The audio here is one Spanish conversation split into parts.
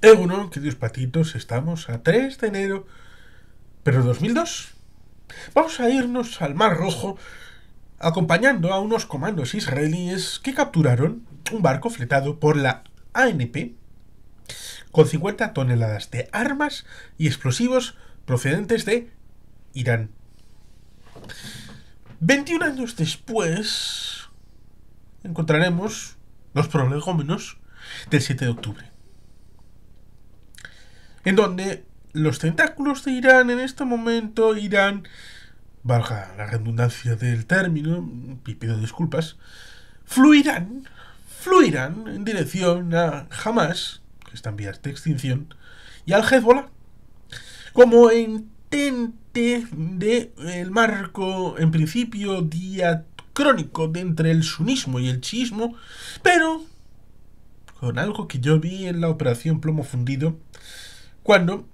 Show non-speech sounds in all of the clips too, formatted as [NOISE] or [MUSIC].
Egunon, queridos patitos, estamos a 3 de enero, pero 2002. Vamos a irnos al Mar Rojo acompañando a unos comandos israelíes que capturaron un barco fletado por la ANP con 50 toneladas de armas y explosivos procedentes de Irán. 21 años después encontraremos los prolegómenos del 7 de octubre en donde los tentáculos de Irán en este momento, Irán, baja la redundancia del término, y pido disculpas, fluirán, fluirán en dirección a Hamas, que está en vías de extinción, y al Hezbollah, como entente del el marco, en principio, diacrónico de entre el sunismo y el chiismo, pero con algo que yo vi en la operación Plomo Fundido, cuando,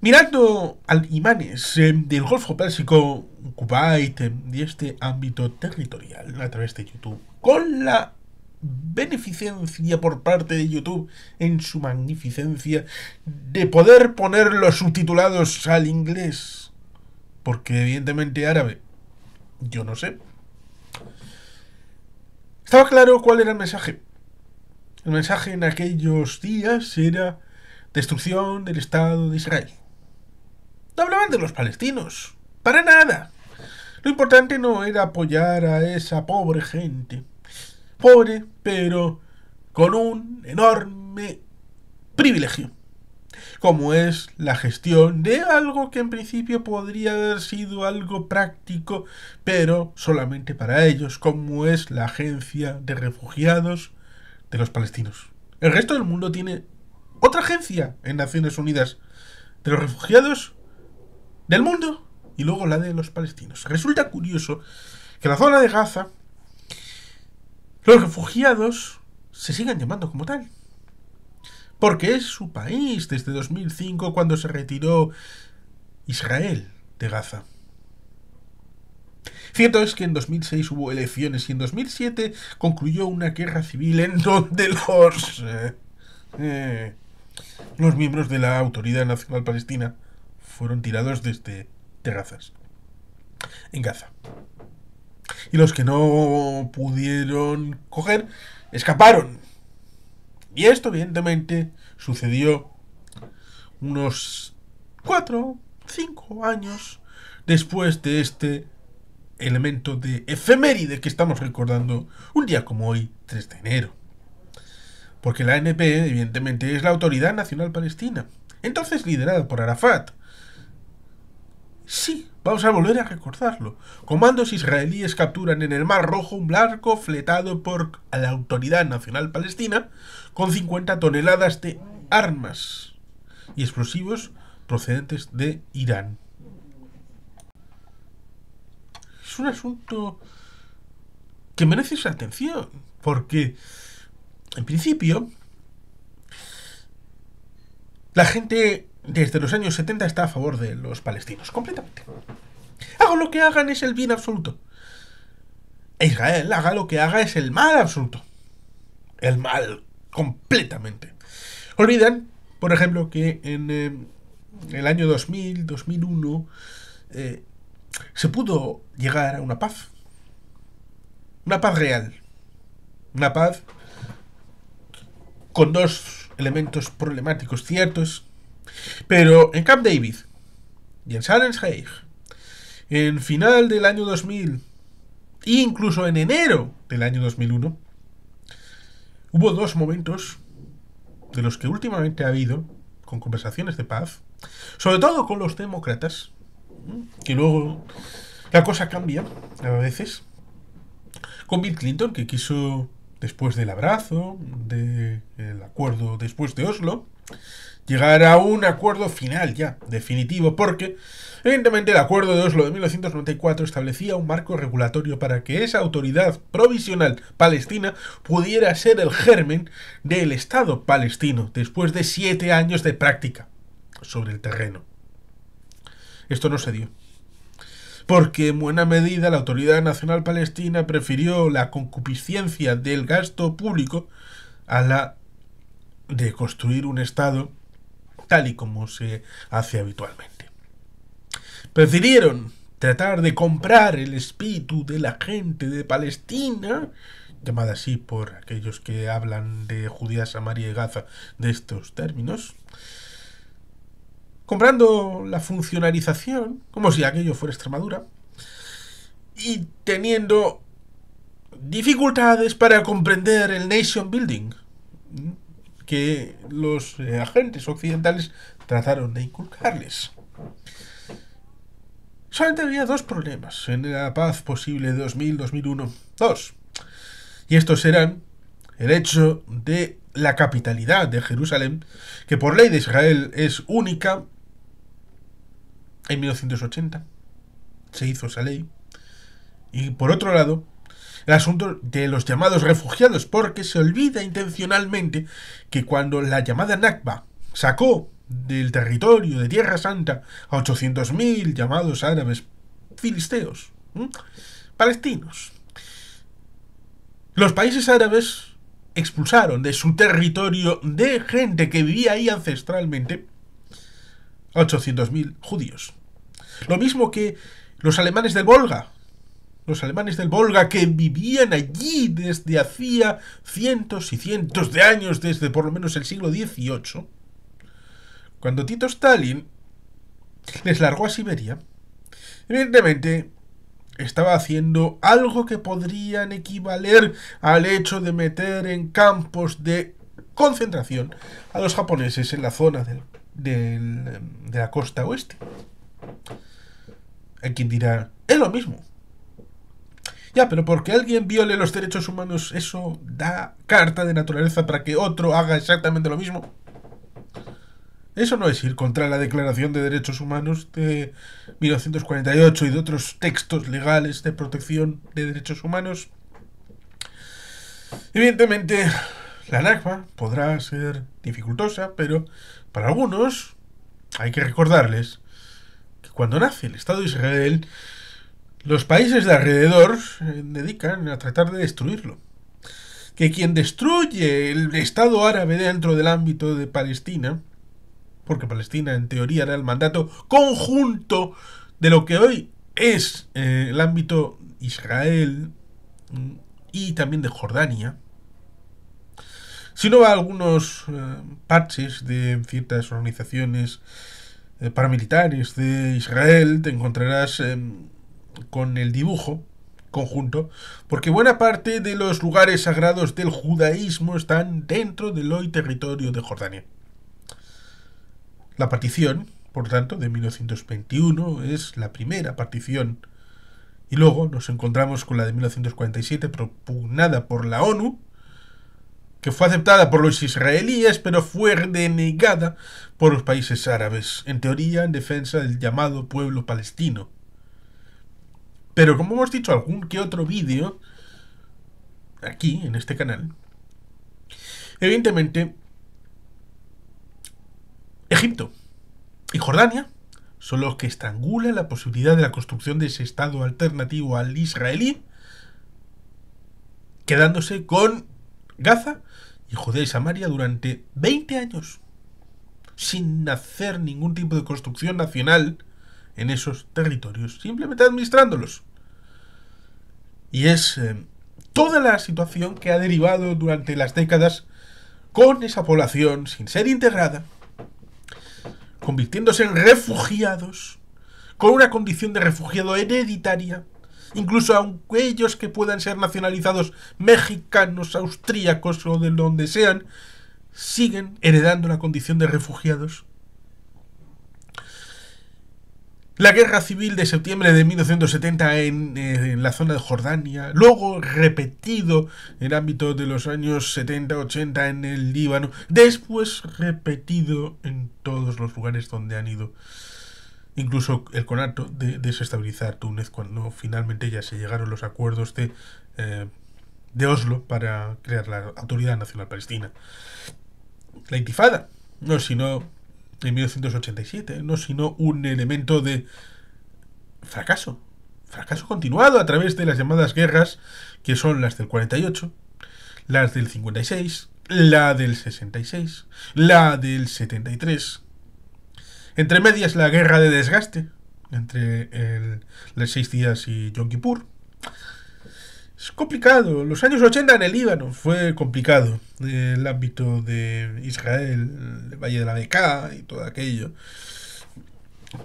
mirando al imanes em, del Golfo Pérsico, Kuwait este, este ámbito territorial a través de YouTube, con la beneficencia por parte de YouTube en su magnificencia de poder poner los subtitulados al inglés, porque evidentemente árabe, yo no sé. Estaba claro cuál era el mensaje. El mensaje en aquellos días era Destrucción del Estado de Israel. No hablaban de los palestinos. Para nada. Lo importante no era apoyar a esa pobre gente. Pobre, pero con un enorme privilegio. Como es la gestión de algo que en principio podría haber sido algo práctico, pero solamente para ellos, como es la agencia de refugiados de los palestinos. El resto del mundo tiene otra agencia en Naciones Unidas de los refugiados del mundo y luego la de los palestinos. Resulta curioso que la zona de Gaza los refugiados se sigan llamando como tal. Porque es su país desde 2005 cuando se retiró Israel de Gaza. Cierto es que en 2006 hubo elecciones y en 2007 concluyó una guerra civil en [LAUGHS] donde los... eh, eh los miembros de la Autoridad Nacional Palestina fueron tirados desde terrazas en Gaza. Y los que no pudieron coger, escaparon. Y esto, evidentemente, sucedió unos 4, 5 años después de este elemento de efeméride que estamos recordando un día como hoy, 3 de enero porque la ANP evidentemente es la Autoridad Nacional Palestina, entonces liderada por Arafat. Sí, vamos a volver a recordarlo. Comandos israelíes capturan en el Mar Rojo un barco fletado por la Autoridad Nacional Palestina con 50 toneladas de armas y explosivos procedentes de Irán. Es un asunto que merece su atención, porque en principio, la gente desde los años 70 está a favor de los palestinos, completamente. Hago lo que hagan es el bien absoluto. E Israel haga lo que haga es el mal absoluto. El mal completamente. Olvidan, por ejemplo, que en eh, el año 2000, 2001, eh, se pudo llegar a una paz. Una paz real. Una paz con dos elementos problemáticos ciertos, pero en Camp David y en Sarensheim, en final del año 2000 e incluso en enero del año 2001, hubo dos momentos de los que últimamente ha habido, con conversaciones de paz, sobre todo con los demócratas, que luego la cosa cambia a veces, con Bill Clinton, que quiso después del abrazo, del acuerdo después de Oslo, llegar a un acuerdo final ya, definitivo, porque evidentemente el acuerdo de Oslo de 1994 establecía un marco regulatorio para que esa autoridad provisional palestina pudiera ser el germen del Estado palestino, después de siete años de práctica sobre el terreno. Esto no se dio porque en buena medida la Autoridad Nacional Palestina prefirió la concupiscencia del gasto público a la de construir un Estado tal y como se hace habitualmente. Prefirieron tratar de comprar el espíritu de la gente de Palestina, llamada así por aquellos que hablan de Judía, Samaria y Gaza de estos términos, comprando la funcionalización, como si aquello fuera Extremadura, y teniendo dificultades para comprender el nation building que los eh, agentes occidentales trataron de inculcarles. Solamente había dos problemas en la paz posible 2000-2001. Dos. Y estos eran el hecho de la capitalidad de Jerusalén, que por ley de Israel es única, en 1980 se hizo esa ley. Y por otro lado, el asunto de los llamados refugiados, porque se olvida intencionalmente que cuando la llamada Nakba sacó del territorio de Tierra Santa a 800.000 llamados árabes filisteos, palestinos, los países árabes expulsaron de su territorio de gente que vivía ahí ancestralmente 800.000 judíos. Lo mismo que los alemanes del Volga. Los alemanes del Volga que vivían allí desde hacía cientos y cientos de años, desde por lo menos el siglo XVIII, cuando Tito Stalin les largó a Siberia, evidentemente estaba haciendo algo que podrían equivaler al hecho de meter en campos de concentración a los japoneses en la zona del del, de la costa oeste. Hay quien dirá, es lo mismo. Ya, pero porque alguien viole los derechos humanos, eso da carta de naturaleza para que otro haga exactamente lo mismo. Eso no es ir contra la Declaración de Derechos Humanos de 1948 y de otros textos legales de protección de derechos humanos. Evidentemente, la NACMA podrá ser dificultosa, pero para algunos, hay que recordarles que cuando nace el Estado de Israel, los países de alrededor se dedican a tratar de destruirlo. Que quien destruye el Estado árabe dentro del ámbito de Palestina, porque Palestina en teoría era el mandato conjunto de lo que hoy es eh, el ámbito Israel mm, y también de Jordania, si no a algunos eh, parches de ciertas organizaciones eh, paramilitares de Israel, te encontrarás em, con el dibujo conjunto, porque buena parte de los lugares sagrados del judaísmo están dentro del hoy territorio de Jordania. La partición, por tanto, de 1921 es la primera partición y luego nos encontramos con la de 1947 propugnada por la ONU, que fue aceptada por los israelíes, pero fue denegada por los países árabes, en teoría en defensa del llamado pueblo palestino. Pero como hemos dicho algún que otro vídeo, aquí, en este canal, evidentemente, Egipto y Jordania son los que estrangulan la posibilidad de la construcción de ese Estado alternativo al israelí, quedándose con Gaza y Judea y Samaria durante 20 años, sin hacer ningún tipo de construcción nacional en esos territorios, simplemente administrándolos. Y es eh, toda la situación que ha derivado durante las décadas con esa población sin ser integrada, convirtiéndose en refugiados, con una condición de refugiado hereditaria, incluso aunque ellos que puedan ser nacionalizados mexicanos, austríacos o de donde sean, siguen heredando la condición de refugiados. La guerra civil de septiembre de 1970 en, eh, en, la zona de Jordania, luego repetido en ámbito de los años 70-80 en el Líbano, después repetido en todos los lugares donde han ido incluso el CONATO, de desestabilizar Túnez cuando finalmente ya se llegaron los acuerdos de, eh, de Oslo para crear la Autoridad Nacional Palestina. La intifada, no sino en 1987, no sino un elemento de fracaso, fracaso continuado a través de las llamadas guerras, que son las del 48, las del 56, la del 66, la del 73, entre medias la guerra de desgaste entre el, los seis días y Yom Kippur. Es complicado. Los años 80 en el Líbano fue complicado. El ámbito de Israel, el Valle de la Beca y todo aquello.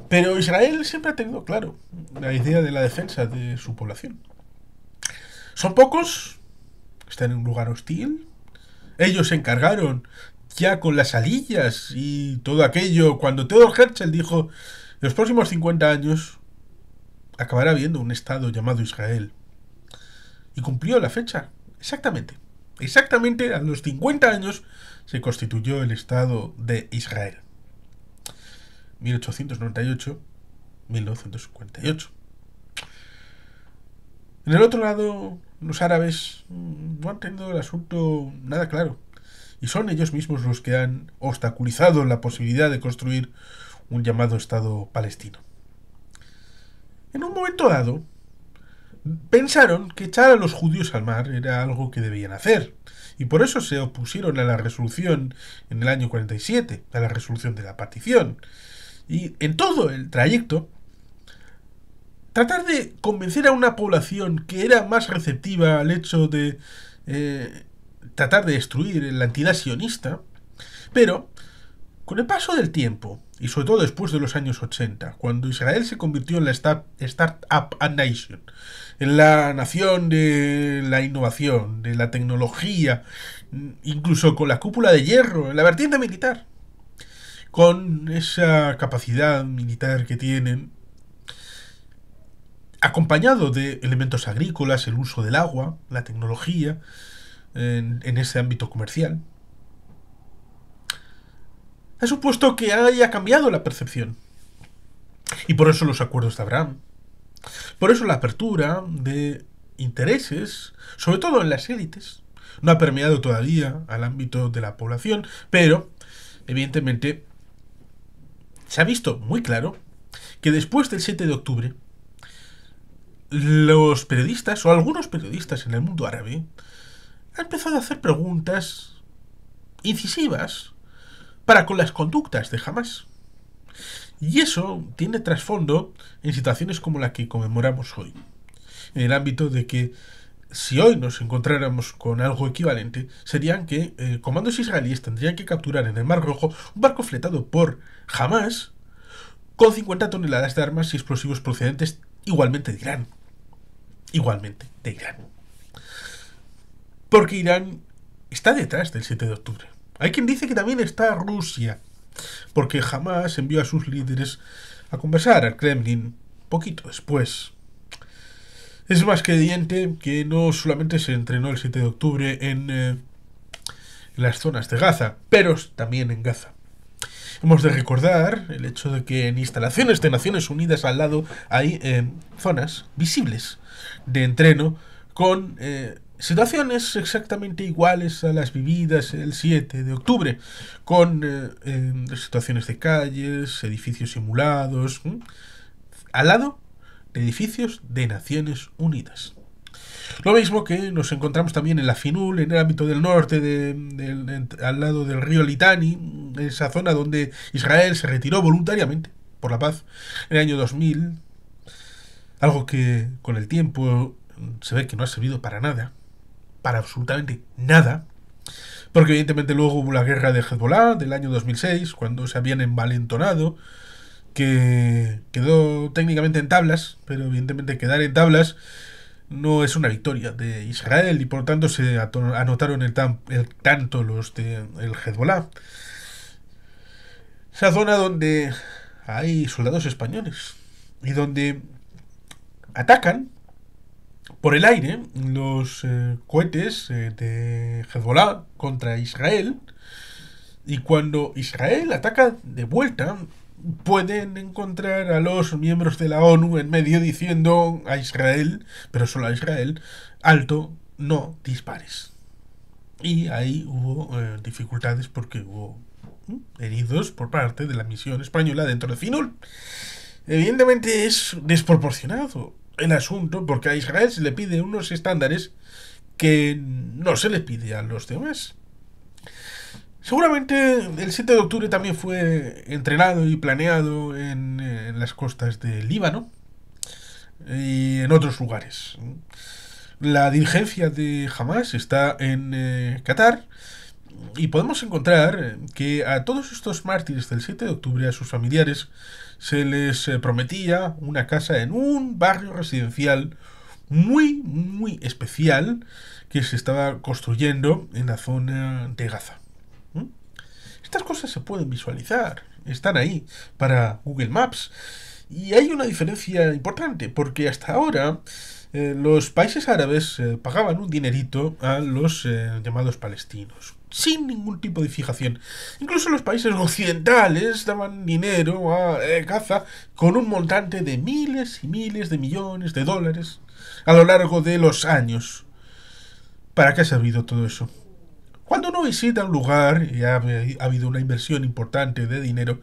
Pero Israel siempre ha tenido claro la idea de la defensa de su población. Son pocos, están en un lugar hostil. Ellos se encargaron ya con las alillas y todo aquello, cuando Theodor Herzl dijo, en los próximos 50 años acabará habiendo un Estado llamado Israel. Y cumplió la fecha, exactamente. Exactamente a los 50 años se constituyó el Estado de Israel. 1898-1958. En el otro lado, los árabes no han tenido el asunto nada claro y son ellos mismos los que han obstaculizado la posibilidad de construir un llamado Estado palestino. En un momento dado, pensaron que echar a los judíos al mar era algo que debían hacer, y por eso se opusieron a la resolución en el año 47, a la resolución de la partición. Y en todo el trayecto, tratar de convencer a una población que era más receptiva al hecho de eh, tratar de destruir la entidad sionista, pero con el paso del tiempo, y sobre todo después de los años 80, cuando Israel se convirtió en la Startup Nation, en la nación de la innovación, de la tecnología, incluso con la cúpula de hierro, en la vertiente militar, con esa capacidad militar que tienen, acompañado de elementos agrícolas, el uso del agua, la tecnología, en, ese ámbito comercial, ha supuesto que haya cambiado la percepción. Y por eso los acuerdos de Abraham. Por eso la apertura de intereses, sobre todo en las élites, no ha permeado todavía al ámbito de la población, pero evidentemente se ha visto muy claro que después del 7 de octubre, los periodistas o algunos periodistas en el mundo árabe ha empezado a hacer preguntas incisivas para con las conductas de Hamas. Y eso tiene trasfondo en situaciones como la que conmemoramos hoy, en el ámbito de que si hoy nos encontráramos con algo equivalente, serían que eh, comandos israelíes tendrían que capturar en el Mar Rojo un barco fletado por Hamas con 50 toneladas de armas y explosivos procedentes igualmente de Irán. Igualmente de Irán porque Irán está detrás del 7 de octubre. Hay quien dice que también está Rusia, porque jamás envió a sus líderes a conversar al Kremlin poquito después. Es más que evidente que no solamente se entrenó el 7 de octubre eh, en, las zonas de Gaza, pero también en Gaza. Hemos de recordar el hecho de que en instalaciones de Naciones Unidas al lado hay eh, zonas visibles de entreno con eh, Situaciones exactamente iguales a las vividas el 7 de octubre, con eh, eh, situaciones de calles, edificios simulados, al lado de edificios de Naciones Unidas. Lo mismo que nos encontramos también en la Finul, en el ámbito del norte, al lado del río Litani, esa zona donde Israel se retiró voluntariamente por la paz en el año 2000, algo que con el tiempo mm, se ve que no ha servido para nada absolutamente nada, porque evidentemente luego hubo la guerra de Hezbollah del año 2006, cuando se habían envalentonado, que quedó técnicamente en tablas, pero evidentemente quedar en tablas no es una victoria de Israel y por lo tanto se anotaron el, tanto los de el Hezbollah. Esa zona donde hay soldados españoles y donde atacan por el aire los eh, cohetes eh, de Hezbollah contra Israel. Y cuando Israel ataca de vuelta, pueden encontrar a los miembros de la ONU en medio diciendo a Israel, pero solo a Israel, alto, no dispares. Y ahí hubo eh, dificultades porque hubo heridos por parte de la misión española dentro de Finul. Evidentemente es desproporcionado el asunto porque a Israel se le pide unos estándares que no se les pide a los demás. Seguramente el 7 de octubre también fue entrenado y planeado en, las costas de Líbano y en otros lugares. La dirigencia de Hamas está en eh, Qatar y podemos encontrar que a todos estos mártires del 7 de octubre, a sus familiares, se les eh, prometía una casa en un barrio residencial muy, muy especial que se estaba construyendo en la zona de Gaza. ¿Mm? Estas cosas se pueden visualizar, están ahí para Google Maps. Y hay una diferencia importante, porque hasta ahora eh, los países árabes eh, pagaban un dinerito a los llamados palestinos sin ningún tipo de fijación. Incluso los países occidentales daban dinero a Gaza eh, con un montante de miles y miles de millones de dólares a lo largo de los años. ¿Para qué ha servido todo eso? Cuando uno visita un lugar y ha habido una inversión importante de dinero,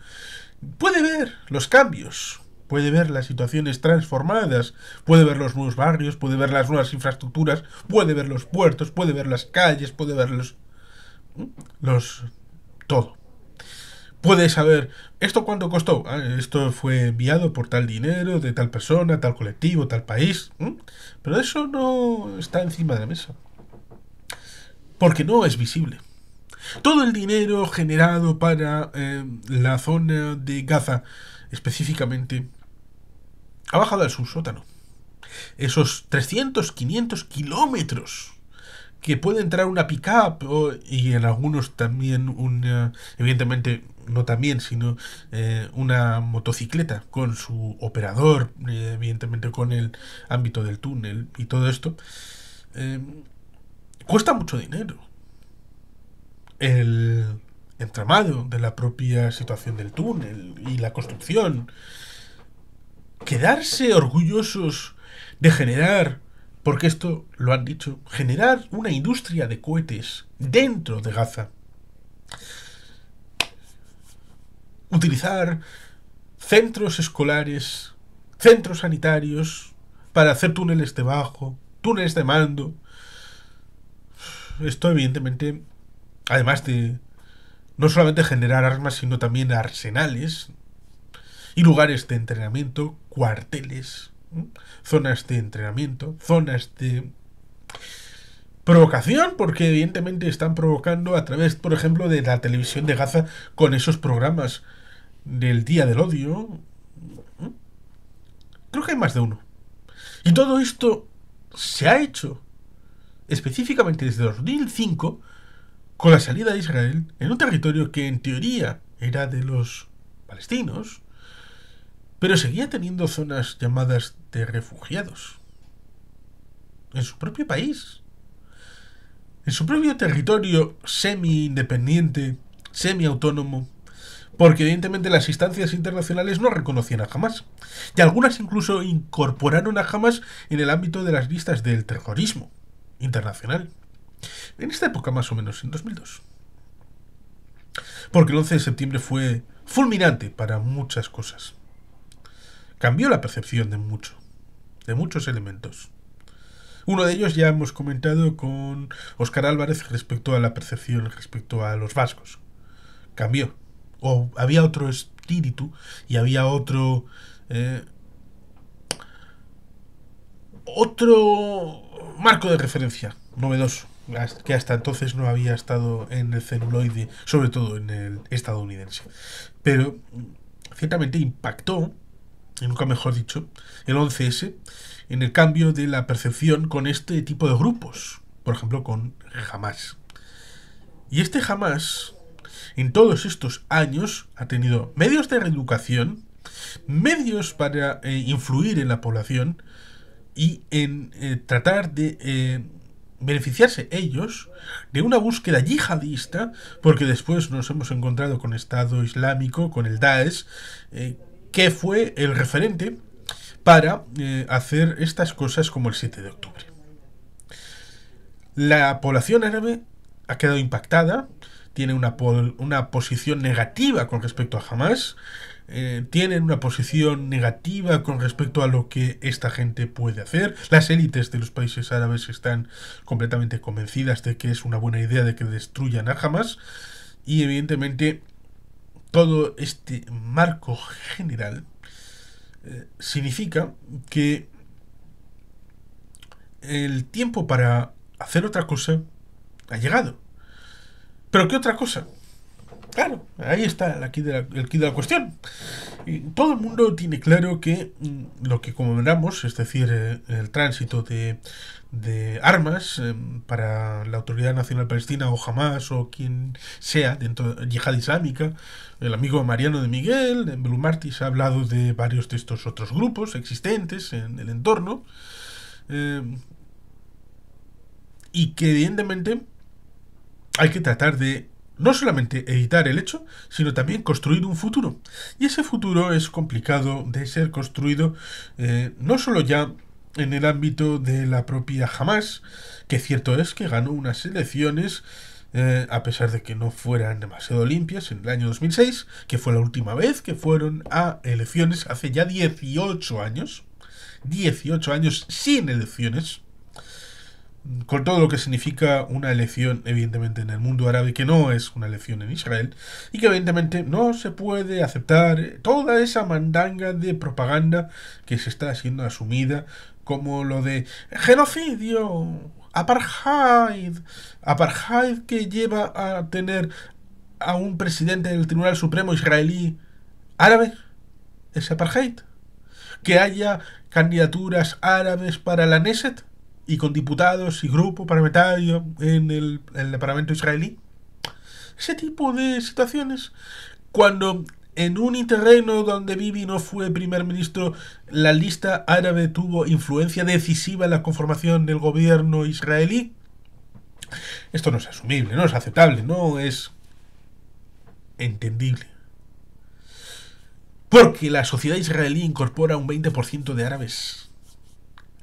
puede ver los cambios, puede ver las situaciones transformadas, puede ver los nuevos barrios, puede ver las nuevas infraestructuras, puede ver los puertos, puede ver las calles, puede ver los los. Todo. Puedes saber. ¿Esto cuánto costó? Ah, esto fue enviado por tal dinero, de tal persona, tal colectivo, tal país. Pero eso no está encima de la mesa. Porque no es visible. Todo el dinero generado para eh, la zona de Gaza específicamente ha bajado al subsótano. Esos 300, 500 kilómetros que puede entrar una pickup oh, y en algunos también una, evidentemente no también, sino eh, una motocicleta con su operador, eh, evidentemente con el ámbito del túnel y todo esto, em, cuesta mucho dinero. El entramado de la propia situación del túnel y la construcción. Quedarse orgullosos de generar porque esto lo han dicho, generar una industria de cohetes dentro de Gaza. Utilizar centros escolares, centros sanitarios, para hacer túneles de bajo, túneles de mando. Esto evidentemente, además de no solamente generar armas, sino también arsenales y lugares de entrenamiento, cuarteles, zonas de entrenamiento, zonas de provocación, porque evidentemente están provocando a través, por ejemplo, de la televisión de Gaza con esos programas del Día del Odio. Creo que hay más de uno. Y todo esto se ha hecho específicamente desde 2005 con la salida de Israel en un territorio que en teoría era de los palestinos, pero seguía teniendo zonas llamadas de refugiados. En su propio país. En su propio territorio semi-independiente, semi-autónomo, porque evidentemente las instancias internacionales no reconocían a Hamas, y algunas incluso incorporaron a Jamás en el ámbito de las listas del terrorismo internacional. En esta época más o menos, en 2002. Porque el 11 de septiembre fue fulminante para muchas cosas cambió la percepción de mucho, de muchos elementos. Uno de ellos ya hemos comentado con Oscar Álvarez respecto a la percepción respecto a los vascos. Cambió. O había otro espíritu y había otro... Eh, otro marco de referencia novedoso que hasta entonces no había estado en el celuloide, sobre todo en el estadounidense. Pero ciertamente impactó y nunca mejor dicho, el 11S, en el cambio de la percepción con este tipo de grupos, por ejemplo con Hamas. Y este Hamas, en todos estos años, ha tenido medios de reeducación, medios para eh, influir en la población y en eh, tratar de eh, beneficiarse ellos de una búsqueda yihadista, porque después nos hemos encontrado con Estado Islámico, con el Daesh, que fue el referente para eh, hacer estas cosas como el 7 de octubre. La población árabe ha quedado impactada, tiene una, una posición negativa con respecto a Hamas, tiene eh, tienen una posición negativa con respecto a lo que esta gente puede hacer. Las élites de los países árabes están completamente convencidas de que es una buena idea de que destruyan a Hamas y evidentemente todo este marco general eh, significa que el tiempo para hacer otra cosa ha llegado. ¿Pero qué otra cosa? Claro, ahí está el quid de la, la cuestión. Y todo el mundo tiene claro que mm, lo que conmemoramos, es decir, eh, el tránsito de, armas eh, para la Autoridad Nacional Palestina o Hamas o quien sea dentro de Yihad Islámica. El amigo Mariano de Miguel, en Blue ha hablado de varios de estos otros grupos existentes en el entorno. Eh, y que evidentemente hay que tratar de no solamente evitar el hecho, sino también construir un futuro. Y ese futuro es complicado de ser construido eh, no solo ya en el ámbito de la propia jamás que cierto es que ganó unas elecciones eh, a pesar de que no fueran demasiado limpias en el año 2006, que fue la última vez que fueron a elecciones hace ya 18 años, 18 años sin elecciones, con todo lo que significa una elección, evidentemente, en el mundo árabe, que no es una elección en Israel, y que evidentemente no se puede aceptar toda esa mandanga de propaganda que se está siendo asumida como lo de genocidio, apartheid, apartheid que lleva a tener a un presidente del Tribunal Supremo israelí árabe, es apartheid, que haya candidaturas árabes para la Neset, y con diputados y grupo parlamentario en el, en el Parlamento israelí. Ese tipo de situaciones, cuando en un terreno donde Bibi no fue primer ministro, la lista árabe tuvo influencia decisiva en la conformación del gobierno israelí. Esto no es asumible, no es aceptable, no es entendible. Porque la sociedad israelí incorpora un 20% de árabes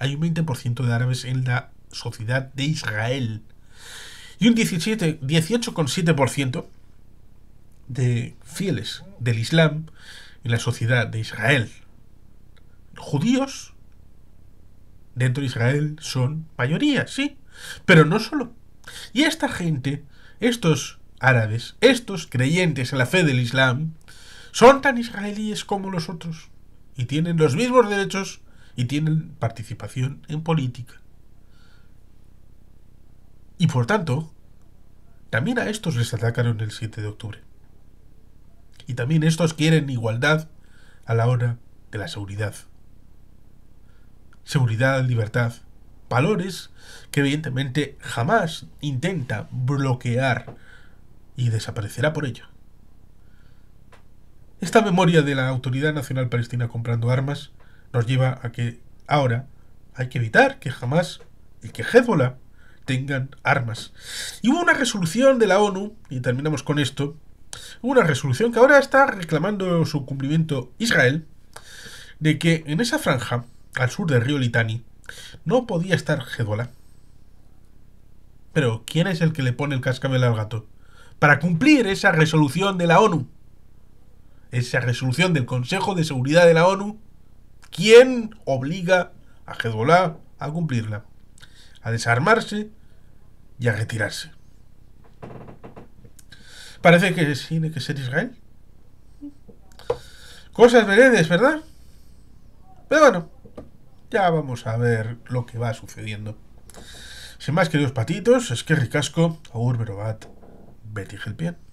hay un 20% de árabes en la sociedad de Israel y un 18,7% de fieles del Islam en la sociedad de Israel. Judíos dentro de Israel son mayoría, sí, pero no solo. Y esta gente, estos árabes, estos creyentes en la fe del Islam, son tan israelíes como los otros y tienen los mismos derechos y tienen participación en política. Y por tanto, también a estos les atacaron el 7 de octubre. Y también estos quieren igualdad a la hora de la seguridad. Seguridad, libertad, valores que evidentemente jamás intenta bloquear y desaparecerá por ello. Esta memoria de la Autoridad Nacional Palestina comprando armas nos lleva a que ahora hay que evitar que jamás y que Hezbollah tengan armas. Y hubo una resolución de la ONU, y terminamos con esto, una resolución que ahora está reclamando su cumplimiento Israel, de que en esa franja, al sur del río Litani, no podía estar Hezbollah. Pero, ¿quién es el que le pone el cascabel al gato? Para cumplir esa resolución de la ONU, esa resolución del Consejo de Seguridad de la ONU, ¿Quién obliga a Hezbollah a cumplirla? A desarmarse y a retirarse. Parece que tiene que ser Israel. Cosas veredes, ¿verdad? Pero bueno, ya vamos a ver lo que va sucediendo. Sin más, queridos patitos, es que ricasco, aur berobat, Betty Gelpien.